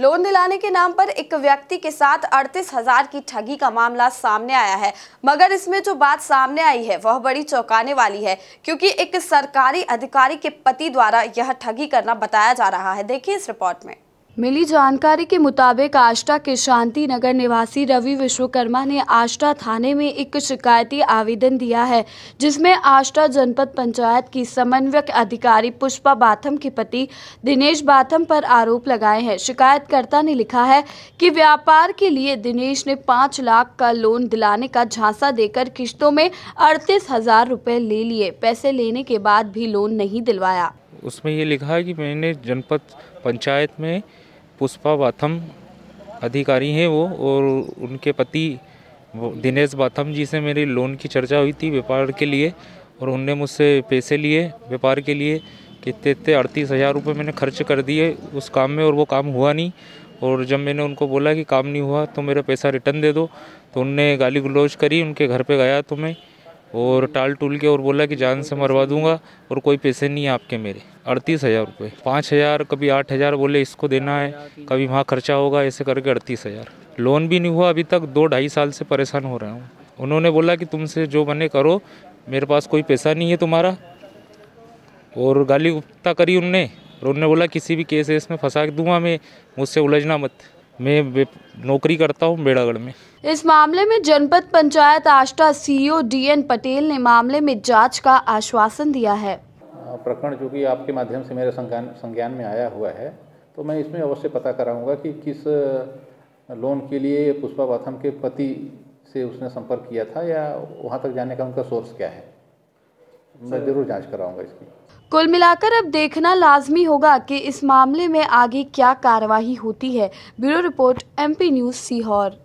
loan दिलाने के नाम पर एक व्यक्ति के साथ अड़तीस हजार की ठगी का मामला सामने आया है मगर इसमें जो बात सामने आई है वह बड़ी चौंकाने वाली है क्योंकि एक सरकारी अधिकारी के पति द्वारा यह ठगी करना बताया जा रहा है देखिए इस रिपोर्ट में मिली जानकारी के मुताबिक आष्टा के शांति नगर निवासी रवि विश्वकर्मा ने आष्टा थाने में एक शिकायती आवेदन दिया है जिसमें आष्टा जनपद पंचायत की समन्वयक अधिकारी पुष्पा बाथम के पति दिनेश बाथम पर आरोप लगाए हैं शिकायतकर्ता ने लिखा है कि व्यापार के लिए दिनेश ने पाँच लाख का लोन दिलाने का झांसा देकर किश्तों में अड़तीस हजार ले लिए पैसे लेने के बाद भी लोन नहीं दिलवाया उसमें ये लिखा है कि मैंने जनपद पंचायत में पुष्पा बाथम अधिकारी हैं वो और उनके पति दिनेश बाथम जी से मेरी लोन की चर्चा हुई थी व्यापार के लिए और उनने मुझसे पैसे लिए व्यापार के लिए कितने इतने अड़तीस हज़ार रुपये मैंने खर्च कर दिए उस काम में और वो काम हुआ नहीं और जब मैंने उनको बोला कि काम नहीं हुआ तो मेरा पैसा रिटर्न दे दो तो उनने गाली गलौज करी उनके घर पर गया तो मैं और टाल टूल के और बोला कि जान से मरवा दूंगा और कोई पैसे नहीं है आपके मेरे अड़तीस हज़ार रुपये पाँच हज़ार कभी आठ हज़ार बोले इसको देना है कभी वहाँ खर्चा होगा ऐसे करके अड़तीस हज़ार लोन भी नहीं हुआ अभी तक दो ढाई साल से परेशान हो रहा हूँ उन्होंने बोला कि तुमसे जो बने करो मेरे पास कोई पैसा नहीं है तुम्हारा और गाली गुप्ता करी उनने और उनने बोला किसी भी केस में फंसा दूंगा मैं मुझसे उलझना मत मैं नौकरी करता हूँ बेड़ागढ़ में इस मामले में जनपद पंचायत आष्टा सीईओ डीएन पटेल ने मामले में जांच का आश्वासन दिया है प्रकरण जो कि आपके माध्यम से मेरे संज्ञान में आया हुआ है तो मैं इसमें अवश्य पता कराऊंगा कि किस लोन के लिए पुष्पा बाथम के पति से उसने संपर्क किया था या वहाँ तक जाने का उनका सोर्स क्या है मैं जरूर जांच कराऊंगा इसकी कुल मिलाकर अब देखना लाजमी होगा कि इस मामले में आगे क्या कार्रवाई होती है bureau report MP news Sehore